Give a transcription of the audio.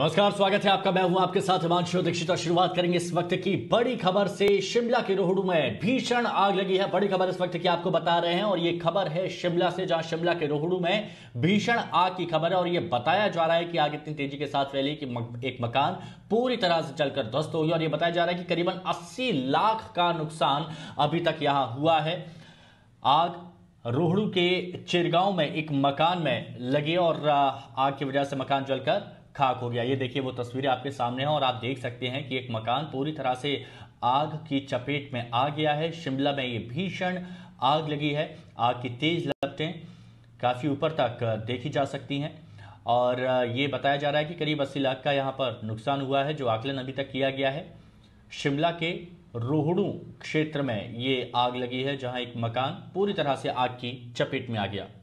नमस्कार स्वागत है आपका मैं हूं आपके साथ हिमांशु दीक्षित और शुरुआत करेंगे इस वक्त की बड़ी खबर से शिमला के रोहड़ू में भीषण आग लगी है बड़ी खबर इस वक्त की आपको बता रहे हैं और ये खबर है शिमला से जहां शिमला के रोहड़ू में भीषण आग की खबर है और ये बताया जा रहा है कि आग इतनी तेजी के साथ फैली कि एक मकान पूरी तरह से चलकर ध्वस्त हो गया और ये बताया जा रहा है कि करीबन अस्सी लाख का नुकसान अभी तक यहां हुआ है आग रोहड़ू के चिरगांव में एक मकान में लगे और आग की वजह से मकान जलकर खाक हो गया ये देखिए वो तस्वीरें आपके सामने हैं और आप देख सकते हैं कि एक मकान पूरी तरह से आग की चपेट में आ गया है शिमला में ये भीषण आग लगी है आग की तेज लपटें काफ़ी ऊपर तक देखी जा सकती हैं और ये बताया जा रहा है कि करीब अस्सी लाख का यहाँ पर नुकसान हुआ है जो आकलन अभी तक किया गया है शिमला के रोहड़ू क्षेत्र में ये आग लगी है जहां एक मकान पूरी तरह से आग की चपेट में आ गया